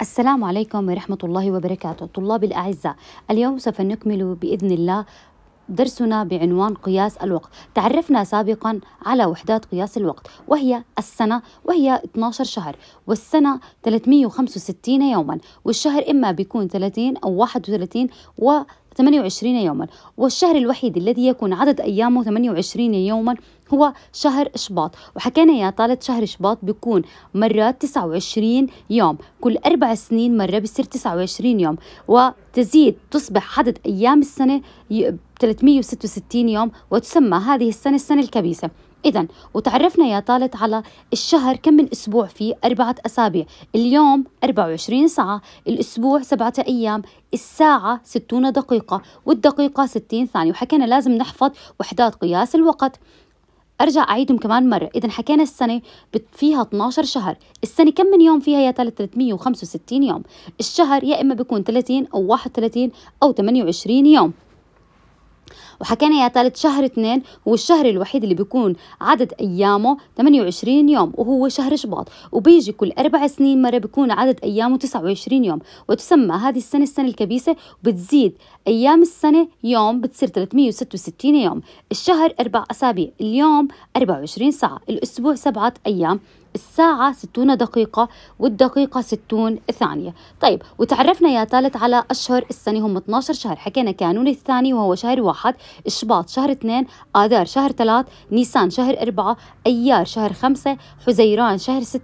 السلام عليكم ورحمة الله وبركاته طلاب الأعزاء اليوم سوف نكمل بإذن الله درسنا بعنوان قياس الوقت تعرفنا سابقا على وحدات قياس الوقت وهي السنة وهي 12 شهر والسنة 365 يوما والشهر إما بيكون 30 أو 31 و 28 يوما والشهر الوحيد الذي يكون عدد أيامه 28 يوما هو شهر شباط وحكينا يا طالة شهر شباط بيكون مرات 29 يوم كل أربع سنين مرة بيصير 29 يوم وتزيد تصبح عدد أيام السنة 366 يوم وتسمى هذه السنة السنة الكبيسة إذا وتعرفنا يا طالت على الشهر كم من أسبوع فيه أربعة أسابيع اليوم 24 ساعة الأسبوع سبعة أيام الساعة 60 دقيقة والدقيقة 60 ثانية وحكينا لازم نحفظ وحدات قياس الوقت ارجع اعيدهم كمان مره اذا حكينا السنه فيها 12 شهر السنه كم من يوم فيها يا تالت 365 يوم الشهر يا اما بيكون 30 او 31 او 28 يوم وحكينا يا تالت شهر اثنين هو الشهر الوحيد اللي بيكون عدد أيامه 28 يوم وهو شهر شباط وبيجي كل أربع سنين مرة بيكون عدد أيامه 29 يوم وتسمى هذه السنة السنة الكبيسة وبتزيد أيام السنة يوم بتصير 366 يوم الشهر أربع أسابيع اليوم 24 ساعة الأسبوع سبعة أيام الساعة 60 دقيقة والدقيقة 60 ثانية طيب وتعرفنا يا ثالث على أشهر السنة هم 12 شهر حكينا كانون الثاني وهو شهر واحد شباط شهر 2 آذار شهر 3 نيسان شهر 4 أيار شهر 5 حزيران شهر 6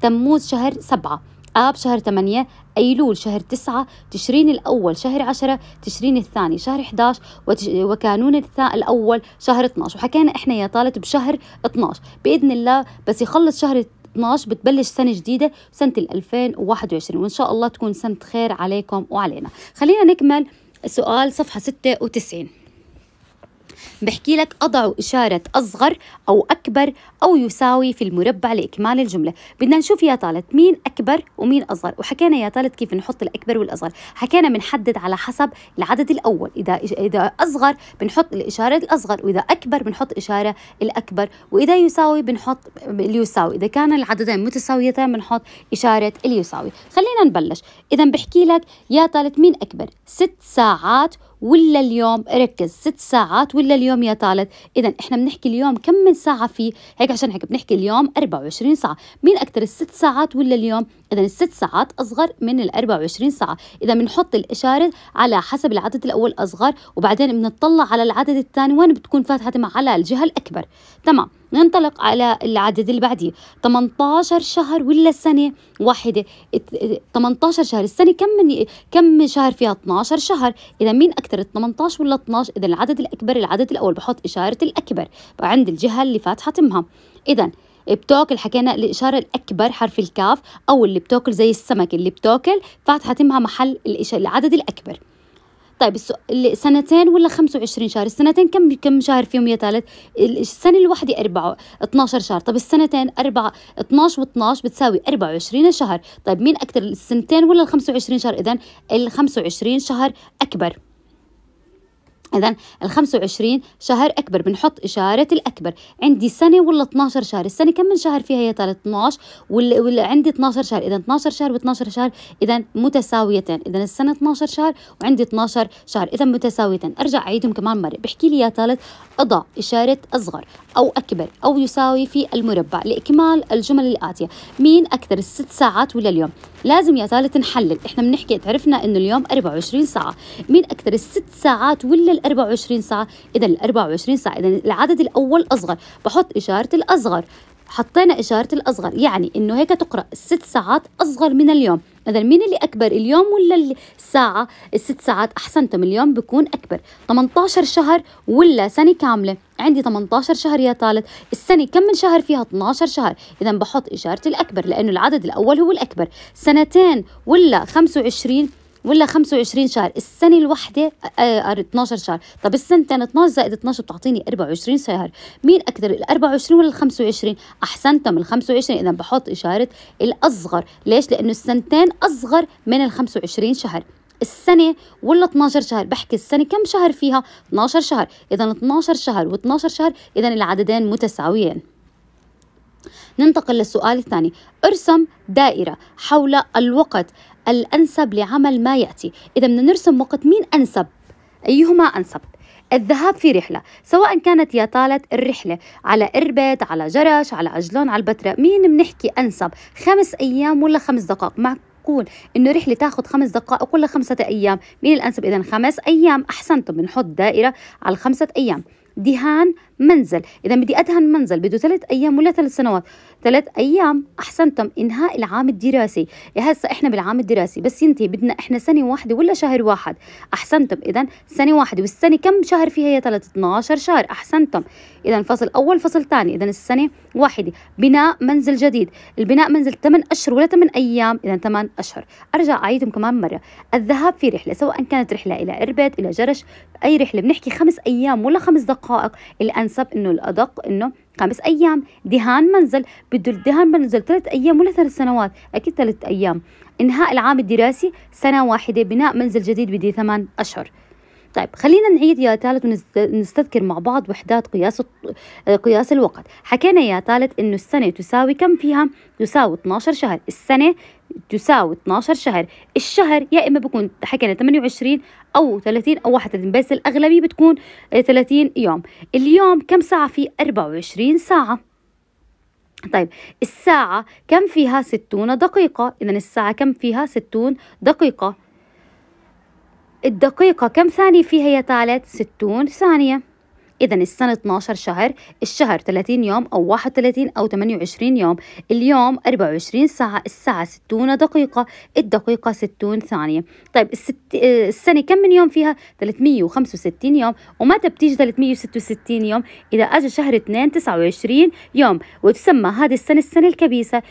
تموز شهر 7 آب شهر 8 أيلول شهر 9 تشرين الأول شهر 10 تشرين الثاني شهر 11 وتش... وكانون الأول شهر 12 وحكينا إحنا يا طالت بشهر 12 بإذن الله بس يخلص شهر 12 بتبلش سنة جديدة سنة 2021 وإن شاء الله تكون سنة خير عليكم وعلينا خلينا نكمل سؤال صفحة 96 بحكي لك أضع إشارة أصغر أو أكبر أو يساوي في المربع لإكمال الجملة بدنا نشوف يا طالت مين أكبر ومين أصغر وحكينا يا طالت كيف نحط الأكبر والأصغر حكينا بنحدد على حسب العدد الأول إذا إذا أصغر بنحط الإشارة الأصغر وإذا أكبر بنحط إشارة الأكبر وإذا يساوي بنحط اليساوي إذا كان العددين متساويتين بنحط إشارة اليساوي خلينا نبلش إذا بحكي لك يا طالت مين أكبر ست ساعات ولا اليوم ركز ست ساعات ولا اليوم يا طالت اذا احنا بنحكي اليوم كم من ساعه فيه هيك عشان هيك بنحكي اليوم 24 ساعه مين اكثر الست ساعات ولا اليوم اذا الست ساعات اصغر من ال 24 ساعه اذا بنحط الاشاره على حسب العدد الاول اصغر وبعدين بنطلع على العدد الثاني وين بتكون فاتحه مع على الجهه الاكبر تمام ننطلق على العدد اللي بعديه 18 شهر ولا سنة واحدة 18 شهر السنة كم من كم شهر فيها 12 شهر إذا مين أكثر 18 ولا 12 إذا العدد الأكبر العدد الأول بحط إشارة الأكبر عند الجهة اللي فاتحة تمها إذا بتاكل حكينا الإشارة الأكبر حرف الكاف أو اللي بتاكل زي السمك اللي بتاكل فاتحة تمها محل العدد الأكبر طيب السنتين سنتين ولا 25 شهر السنتين كم كم شهر فيهم يا تالت السنه الواحده أربعة 12 شهر طيب السنتين أربعة 12 و12 بتساوي 24 شهر طيب مين اكثر السنتين ولا ال 25 شهر اذا ال 25 شهر اكبر إذا ال 25 شهر أكبر بنحط إشارة الأكبر عندي سنة ولا 12 شهر السنة كم من شهر فيها يا ترى 12 ولا, ولا عندي 12 شهر إذا 12 شهر و12 شهر إذا متساويتين إذا السنة 12 شهر وعندي 12 شهر إذا متساويتين أرجع أعيدهم كمان مرة بحكي لي يا ثالث أضع إشارة أصغر أو أكبر أو يساوي في المربع لإكمال الجمل الآتية مين أكثر الست ساعات ولا اليوم لازم يا ثالث نحلل إحنا بنحكي تعرفنا إنه اليوم 24 ساعة مين أكثر الست ساعات ولا 24 ساعة إذا ال 24 ساعة إذا العدد الأول أصغر بحط إشارة الأصغر حطينا إشارة الأصغر يعني إنه هيك تقرأ الست ساعات أصغر من اليوم إذا مين اللي أكبر اليوم ولا الساعة الست ساعات أحسنتم اليوم بكون أكبر 18 شهر ولا سنة كاملة عندي 18 شهر يا طالت السنة كم من شهر فيها 12 شهر إذا بحط إشارة الأكبر لأنه العدد الأول هو الأكبر سنتين ولا 25 ولا 25 شهر السنة الواحدة 12 آه، آه، آه، شهر طب السنتين 12 زائد 12 بتعطيني 24 شهر مين أكثر ال 24 ولا ال 25 أحسنتم ال 25 إذا بحط إشارة الأصغر ليش لأنه السنتين أصغر من ال 25 شهر السنة ولا 12 شهر بحكي السنة كم شهر فيها 12 شهر إذا 12 شهر و12 شهر إذا العددين متساويين ننتقل للسؤال الثاني ارسم دائرة حول الوقت الأنسب لعمل ما يأتي إذا بدنا نرسم وقت مين أنسب أيهما أنسب الذهاب في رحلة سواء كانت يا طالت الرحلة على إربد على جرش على عجلون على البتراء مين بنحكي أنسب خمس أيام ولا خمس دقائق مع انه رحله تاخذ خمس دقائق ولا خمسه ايام مين الانسب اذا خمس ايام احسنتم بنحط دائره على الخمسه ايام دهان منزل اذا بدي ادهن منزل بده ثلاث ايام ولا ثلاث سنوات ثلاث أيام أحسنتم إنهاء العام الدراسي إيه هسا إحنا بالعام الدراسي بس ينتهي بدنا إحنا سنة واحدة ولا شهر واحد أحسنتم إذا سنة واحدة والسنة كم شهر فيها هي ثلاثة 12 شهر أحسنتم إذا فصل أول فصل ثاني إذا السنة واحدة بناء منزل جديد البناء منزل 8 أشهر ولا 8 أيام إذا 8 أشهر أرجع أعيدهم كمان مرة الذهاب في رحلة سواء كانت رحلة إلى إربد إلى جرش أي رحلة بنحكي خمس أيام ولا خمس دقائق الأنسب إنه الأدق إنه خمس أيام دهان منزل بده الدهان منزل ثلاث أيام ولا ثلاث سنوات أكيد ثلاث أيام إنهاء العام الدراسي سنة واحدة بناء منزل جديد بدي ثمان أشهر طيب خلينا نعيد يا تالت ونستذكر مع بعض وحدات قياس قياس الوقت حكينا يا تالت انه السنه تساوي كم فيها تساوي 12 شهر السنه تساوي 12 شهر الشهر يا اما بكون حكينا 28 او 30 او 31 بس الاغلبيه بتكون 30 آه، يوم اليوم كم ساعه في 24 ساعه طيب الساعة كم فيها 60 دقيقة إذا الساعة كم فيها 60 دقيقة الدقيقة كم ثانية فيها يا تالت؟ ستون ثانية إذا السنة 12 شهر الشهر 30 يوم أو 31 أو 28 يوم اليوم 24 ساعة الساعة 60 دقيقة الدقيقة 60 ثانية طيب الست... آه، السنة كم من يوم فيها 365 يوم ومتى بتيجي 366 يوم إذا أجى شهر 2 29 يوم وتسمى هذه السنة السنة الكبيسة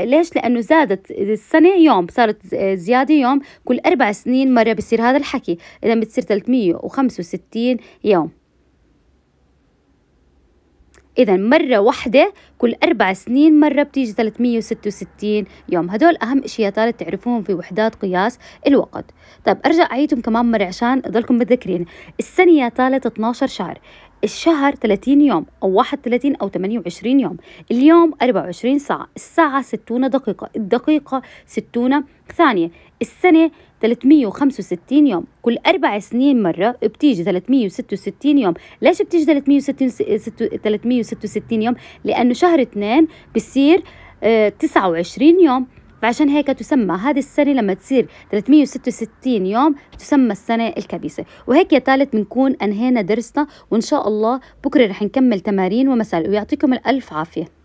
ليش لأنه زادت السنة يوم صارت آه، زيادة يوم كل أربع سنين مرة بصير هذا الحكي إذا بتصير 365 يوم إذا مرة واحدة كل أربع سنين مرة بتيجي 366 يوم هدول أهم أشياء يا تعرفوهم في وحدات قياس الوقت طيب أرجع أعيدهم كمان مرة عشان أضلكم متذكرين السنة يا طالت 12 شهر الشهر 30 يوم أو 31 أو 28 يوم اليوم 24 ساعة الساعة 60 دقيقة الدقيقة 60 ثانية السنة 365 يوم كل أربع سنين مرة بتيجي 366 يوم ليش بتيجي 366, 366 يوم؟ لأنه شهر اثنين بصير 29 آه، يوم فعشان هيك تسمى هذه السنة لما تصير 366 يوم تسمى السنة الكبيسة وهيك يا ثالث بنكون أنهينا درسنا وإن شاء الله بكرة رح نكمل تمارين ومسائل ويعطيكم الألف عافية